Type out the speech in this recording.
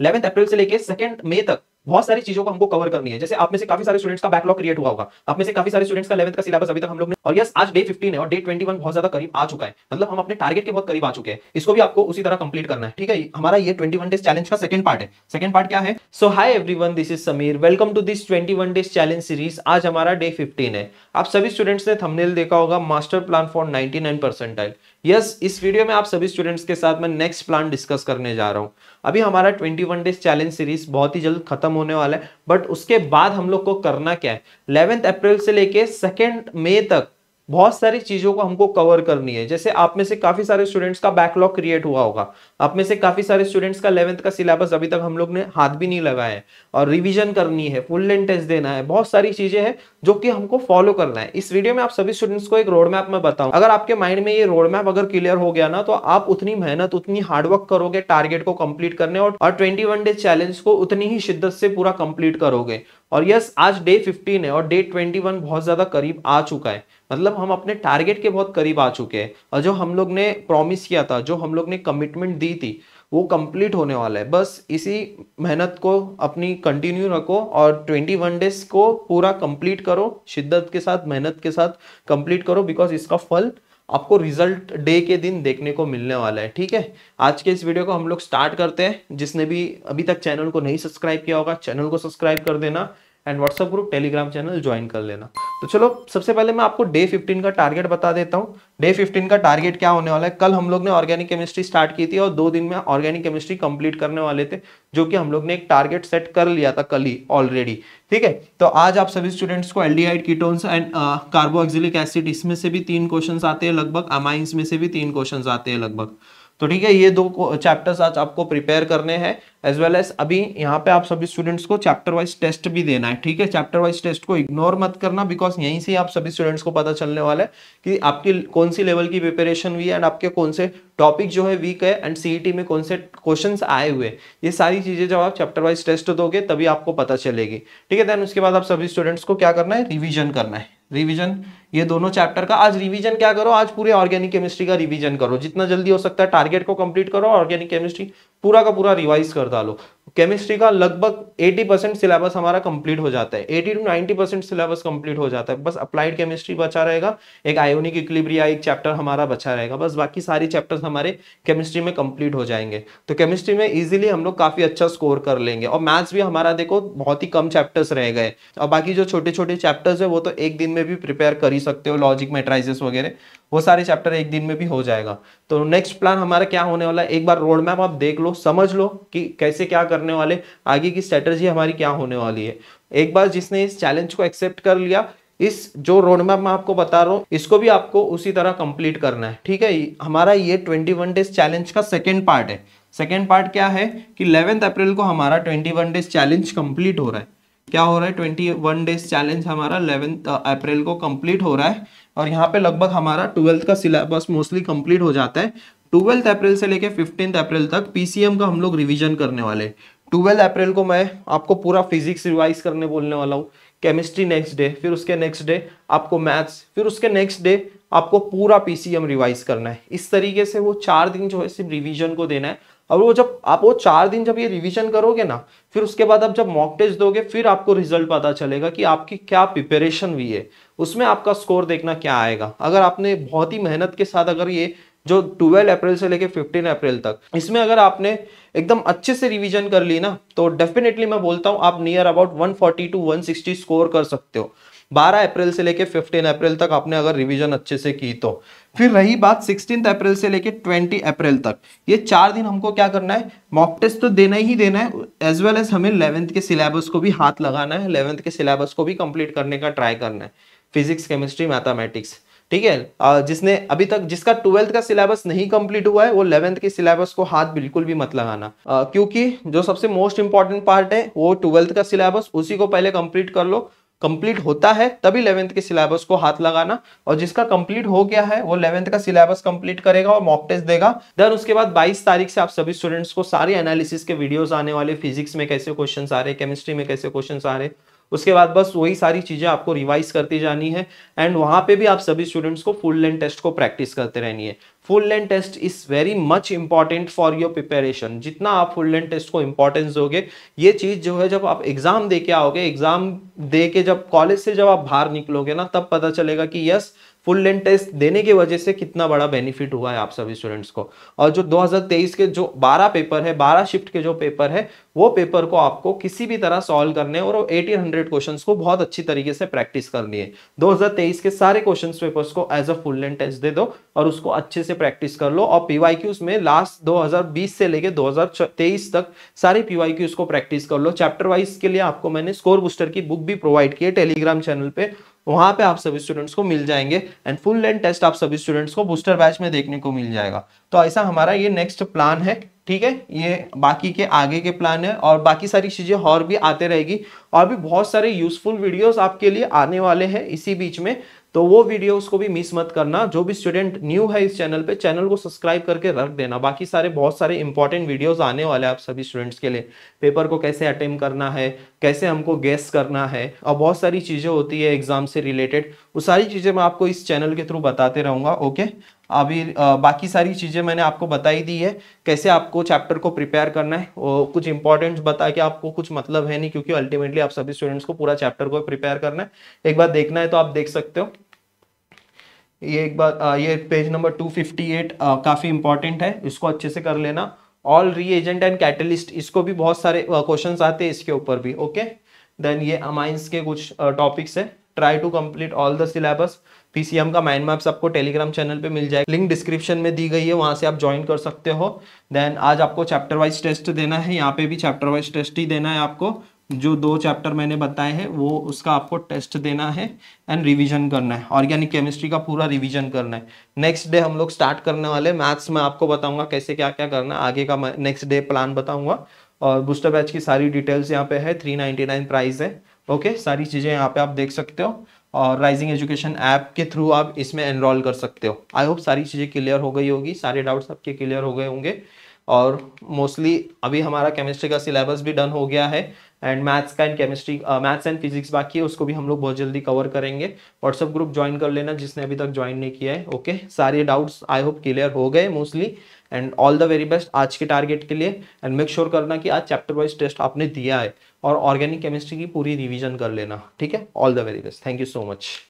Eleventh अप्रैल से लेकर second मे तक बहुत सारी चीजों को हमको कवर करनी है जैसे आप में से काफी सारे स्टूडेंट्स का बैकलॉग क्रिएट हुआ होगा आप में से काफी सारे स्टूडेंट्स का इलेवंथ का सिलेबस अभी तक हम लोग ने और यस आज डे फिफ्टीन है और डे 21 बहुत ज्यादा करीब आ चुका है मतलब हम अपने टारगेट के बहुत करीब आ चुके हैं इसको भी आपको उसी तरह कंप्लीट करना है ठीक है हमारा ये ट्वेंटी डेज चैलेंज का सेकंड पार्ट है सेकंड पार्ट क्या है so hi every this is Sameer welcome to this twenty days challenge series आज हमारा डे फिफ्टीन है आप सभी स्टूडेंट्स ने थमनेल देखा होगा master plan for nine percentile yes इस वीडियो में आप सभी स्टूडेंट्स के साथ मैं नेक्स्ट प्लान डिस्कस करने जा रहा हूँ अभी हमारा 21 डेज चैलेंज सीरीज बहुत ही जल्द खत्म होने वाला है बट उसके बाद हम लोग को करना क्या है इलेवेंथ अप्रैल से लेके सेकेंड मे तक बहुत सारी चीजों को हमको कवर करनी है जैसे आप में से काफी सारे स्टूडेंट्स का बैकलॉग क्रिएट हुआ होगा आप में से काफी सारे स्टूडेंट्स का इलेवंथ का सिलेबस अभी तक हम लोग ने हाथ भी नहीं लगाया है और रिवीजन करनी है फुल लेंथ टेस्ट देना है बहुत सारी चीजें हैं जो कि हमको फॉलो करना है इस वीडियो में आप सभी स्टूडेंट्स को एक रोड मैप में बताऊं अगर आपके माइंड में ये रोड मैप अगर क्लियर हो गया ना तो आप उतनी मेहनत उतनी हार्डवर्क करोगे टारगेट को कंप्लीट करने और, और 21 डे चैलेंज को उतनी ही शिद्दत से पूरा कंप्लीट करोगे और यस आज डे 15 है और डे 21 बहुत ज़्यादा करीब आ चुका है मतलब हम अपने टारगेट के बहुत करीब आ चुके हैं और जो हम लोग ने प्रॉमिस किया था जो हम लोग ने कमिटमेंट दी थी वो कंप्लीट होने वाला है बस इसी मेहनत को अपनी कंटिन्यू रखो और ट्वेंटी वन डेज को पूरा कंप्लीट करो शिद्दत के साथ मेहनत के साथ कंप्लीट करो बिकॉज इसका फल आपको रिजल्ट डे के दिन देखने को मिलने वाला है ठीक है आज के इस वीडियो को हम लोग स्टार्ट करते हैं जिसने भी अभी तक चैनल को नहीं सब्सक्राइब किया होगा चैनल को सब्सक्राइब कर देना and WhatsApp group Telegram channel join कर लेना तो चलो सबसे पहले मैं आपको डे 15 का टारगेट बता देता हूँ डे 15 का टारगेट क्या होने वाला है कल हम लोग ने ऑर्गेनिक केमिस्ट्री स्टार्ट की थी और दो दिन में ऑर्गेनिक केमिस्ट्री कंप्लीट करने वाले थे जो कि हम लोग ने एक टारगेट सेट कर लिया था कल ही ऑलरेडी ठीक है तो आज आप सभी स्टूडेंट्स को aldehyde ketones and carboxylic acid इसमें से भी तीन क्वेश्चन आते हैं लगभग अमाइंस में से भी तीन क्वेश्चन आते हैं लगभग तो ठीक है ये दो चैप्टर्स आज आपको प्रिपेयर करने हैं एज वेल एज अभी यहाँ पे आप सभी स्टूडेंट्स को चैप्टर वाइज टेस्ट भी देना है ठीक है चैप्टर वाइज टेस्ट को इग्नोर मत करना बिकॉज यहीं से आप सभी स्टूडेंट्स को पता चलने वाला है कि आपकी कौन सी लेवल की प्रिपेरेशन हुई है एंड आपके कौन से टॉपिक जो है वीक है एंड सीई में कौन से क्वेश्चन आए हुए ये सारी चीज़ें जब आप चैप्टर वाइज टेस्ट दोगे तभी आपको पता चलेगी ठीक है देन उसके बाद आप सभी स्टूडेंट्स को क्या करना है रिविजन करना है रिवीजन ये दोनों चैप्टर का आज रिवीजन क्या करो आज पूरे ऑर्गेनिक केमिस्ट्री का रिवीजन करो जितना जल्दी हो सकता है टारगेट को कंप्लीट करो ऑर्गेनिक केमिस्ट्री पूरा का पूरा रिवाइज कर डालो केमिस्ट्री का लगभग 80 परसेंट सिलेबस हमारा कंप्लीट हो जाता है 80 टू 90 परसेंट सिलेबस कंप्लीट हो जाता है बस अप्लाइड केमिस्ट्री बचा रहेगा एक आयोनिक इक्लिब्रिया एक चैप्टर हमारा बचा रहेगा बस बाकी सारी चैप्टर्स हमारे केमिस्ट्री में कंप्लीट हो जाएंगे तो केमिस्ट्री में इजीली हम लोग काफ़ी अच्छा स्कोर कर लेंगे और मैथ्स भी हमारा देखो बहुत ही कम चैप्टर्स रह गए और बाकी जो छोटे छोटे चैप्टर्स है वो तो एक दिन में भी प्रिपेयर कर ही सकते हो लॉजिक मेट्राइजेस वगैरह वो सारे चैप्टर एक दिन में भी हो जाएगा तो नेक्स्ट प्लान हमारा क्या होने वाला है एक बार रोड मैप आप देख लो समझ लो कि कैसे क्या करने वाले आगे की स्ट्रेटर्जी हमारी क्या होने वाली है एक बार जिसने इस चैलेंज को एक्सेप्ट कर लिया इस जो रोड मैप मैं आपको बता रहा हूँ इसको भी आपको उसी तरह कंप्लीट करना है ठीक है हमारा ये ट्वेंटी वन डेज चैलेंज का सेकेंड पार्ट है सेकेंड पार्ट क्या है कि इलेवेंथ अप्रैल को हमारा twenty one days challenge complete हो रहा है क्या हो रहा है ट्वेंटी वन डेज चैलेंज हमारा अलेवेंथ अप्रैल uh, को कंप्लीट हो रहा है और यहाँ पे लगभग हमारा ट्वेल्थ का सिलेबस मोस्टली कंप्लीट हो जाता है ट्वेल्थ अप्रैल से लेके फिफ्टींथ अप्रैल तक पीसीएम का हम लोग रिविजन करने वाले ट्वेल्थ अप्रैल को मैं आपको पूरा फिजिक्स रिवाइज करने बोलने वाला हूँ केमिस्ट्री नेक्स्ट डे फिर उसके नेक्स्ट डे आपको मैथ्स फिर उसके नेक्स्ट डे आपको पूरा पीसीएम रिवाइज करना है इस तरीके से वो चार दिन जो है सिर्फ रिविजन को देना है और वो जब आप वो चार दिन जब ये रिवीजन करोगे ना फिर उसके बाद आप जब मॉक टेस्ट दोगे फिर आपको रिजल्ट पता चलेगा कि आपकी क्या प्रिपरेशन हुई है उसमें आपका स्कोर देखना क्या आएगा अगर आपने बहुत ही मेहनत के साथ अगर ये जो 12 अप्रैल से लेके 15 अप्रैल तक इसमें अगर आपने एकदम अच्छे से रिवीजन कर ली ना तो डेफिनेटली मैं बोलता हूँ आप नियर अबाउट 140 टू 160 स्कोर कर सकते हो 12 अप्रैल से लेके 15 अप्रैल तक आपने अगर रिवीजन अच्छे से की तो फिर रही बात 16 अप्रैल से लेके 20 अप्रैल तक ये चार दिन हमको क्या करना है मॉक टेस्ट तो देना ही देना है एज वेल एज हमें इलेवेंथ के सिलेबस को भी हाथ लगाना है इलेवेंथ के सिलेबस को भी कंप्लीट करने का ट्राई करना है फिजिक्स केमिस्ट्री मैथामेटिक्स ठीक है जिसने अभी तक जिसका ट्वेल्थ का सिलेबस नहीं कंप्लीट हुआ है वो इलेवेंथ के सिलेबस को हाथ बिल्कुल भी मत लगाना क्योंकि जो सबसे मोस्ट इंपॉर्टेंट पार्ट है वो ट्वेल्थ का सिलेबस उसी को पहले कंप्लीट कर लो कंप्लीट होता है तभी इलेवेंथ के सिलेबस को हाथ लगाना और जिसका कंप्लीट हो गया है वो इलेवेंथ का सिलेबस कंप्लीट करेगा और मॉक टेस्ट देगा देन उसके बाद 22 तारीख से आप सभी स्टूडेंट्स को सारे एनालिसिस के वीडियोस आने वाले फिजिक्स में कैसे क्वेश्चन आ रहे केमिस्ट्री में कैसे क्वेश्चन आ रहे हैं उसके बाद बस वही सारी चीज़ें आपको रिवाइज करती जानी है एंड वहां पे भी आप सभी स्टूडेंट्स को फुल लेंथ टेस्ट को प्रैक्टिस करते रहनी है full length test is very much important for your preparation जितना आप फुल लेंथ टेस्ट को इंपॉर्टेंस दोगे ये चीज़ जो है जब आप एग्जाम दे के आओगे एग्जाम दे के जब कॉलेज से जब आप बाहर निकलोगे ना तब पता चलेगा कि यस फुल लेंथ टेस्ट देने की वजह से कितना बड़ा बेनिफिट हुआ है आप सभी स्टूडेंट्स को और जो 2023 के जो 12 पेपर है 12 शिफ्ट के जो पेपर है वो पेपर को आपको किसी भी तरह सॉल्व करने और 1800 क्वेश्चन को बहुत अच्छी तरीके से प्रैक्टिस करनी है 2023 के सारे क्वेश्चन पेपर्स को as a full length test दे दो और उसको अच्छे से प्रैक्टिस कर लो और पीवाई में लास्ट दो से लेके दो तक सारी पीवाई को प्रैक्टिस कर लो चैप्टर वाइज के लिए आपको मैंने स्कोर बूस्टर की बुक भी प्रोवाइड की है टेलीग्राम चैनल पर वहां पे आप सभी स्टूडेंट्स को मिल जाएंगे एंड फुल लेंथ टेस्ट आप सभी स्टूडेंट्स को बूस्टर बैच में देखने को मिल जाएगा तो ऐसा हमारा ये नेक्स्ट प्लान है ठीक है ये बाकी के आगे के प्लान है और बाकी सारी चीज़ें और भी आते रहेगी और भी बहुत सारे यूजफुल वीडियोस आपके लिए आने वाले हैं इसी बीच में तो वो वीडियोस को भी मिस मत करना जो भी स्टूडेंट न्यू है इस चैनल पे चैनल को सब्सक्राइब करके रख देना बाकी सारे बहुत सारे इंपॉर्टेंट वीडियोस आने वाले हैं आप सभी स्टूडेंट्स के लिए पेपर को कैसे अटेम करना है कैसे हमको गेस करना है और बहुत सारी चीज़ें होती है एग्जाम से रिलेटेड वो सारी चीज़ें मैं आपको इस चैनल के थ्रू बताते रहूँगा ओके अभी बाकी सारी चीज़ें मैंने आपको बताई दी है कैसे आपको चैप्टर को प्रिपेयर करना है और कुछ इंपॉर्टेंट बता के आपको कुछ मतलब है नहीं क्योंकि अल्टीमेटली आप सभी स्टूडेंट्स को पूरा चैप्टर को प्रिपेयर करना है एक बार देखना है तो आप देख सकते हो ये एक बार ये पेज नंबर 258 आ, काफ़ी इंपॉर्टेंट है इसको अच्छे से कर लेना ऑल री एजेंट एंड कैटलिस्ट इसको भी बहुत सारे क्वेश्चन आते हैं इसके ऊपर भी ओके देन ये अमाइंस के कुछ टॉपिक्स है try to complete all the syllabus PCM का माइंड मैप्स आपको टेलीग्राम चैनल पे मिल जाएगा लिंक डिस्क्रिप्शन में दी गई है वहां से आप ज्वाइन कर सकते हो देन आज आपको चैप्टर वाइज टेस्ट देना है यहाँ पे भी चैप्टर वाइज टेस्ट ही देना है आपको जो दो चैप्टर मैंने बताए हैं वो उसका आपको टेस्ट देना है एंड रिवीजन करना है ऑर्गेनिक केमिस्ट्री का पूरा रिवीजन करना है नेक्स्ट डे हम लोग स्टार्ट करने वाले मैथ्स में आपको बताऊंगा कैसे क्या क्या करना आगे का नेक्स्ट डे प्लान बताऊंगा और बूस्टर बैच की सारी डिटेल्स यहाँ पे है थ्री नाइन्टी नाइन प्राइस है ओके सारी चीज़ें यहाँ पे आप देख सकते हो और राइजिंग एजुकेशन ऐप के थ्रू आप इसमें एनरोल कर सकते हो आई होप सारी चीज़ें क्लियर हो गई होगी सारे डाउट्स आपके क्लियर हो गए होंगे और मोस्टली अभी हमारा केमिस्ट्री का सिलेबस भी डन हो गया है एंड मैथ्स का and chemistry maths and physics बाकी है उसको भी हम लोग बहुत जल्दी कवर करेंगे व्हाट्सअप ग्रुप ज्वाइन कर लेना जिसने अभी तक ज्वाइन नहीं किया है ओके okay? सारे डाउट्स आई होप क्लियर हो गए mostly and all the very best आज के टारगेट के लिए एंड मेक श्योर करना कि आज चैप्टर वाइज टेस्ट आपने दिया है और ऑर्गेनिक केमिस्ट्री की पूरी रिविजन कर लेना ठीक है all the very best thank you so much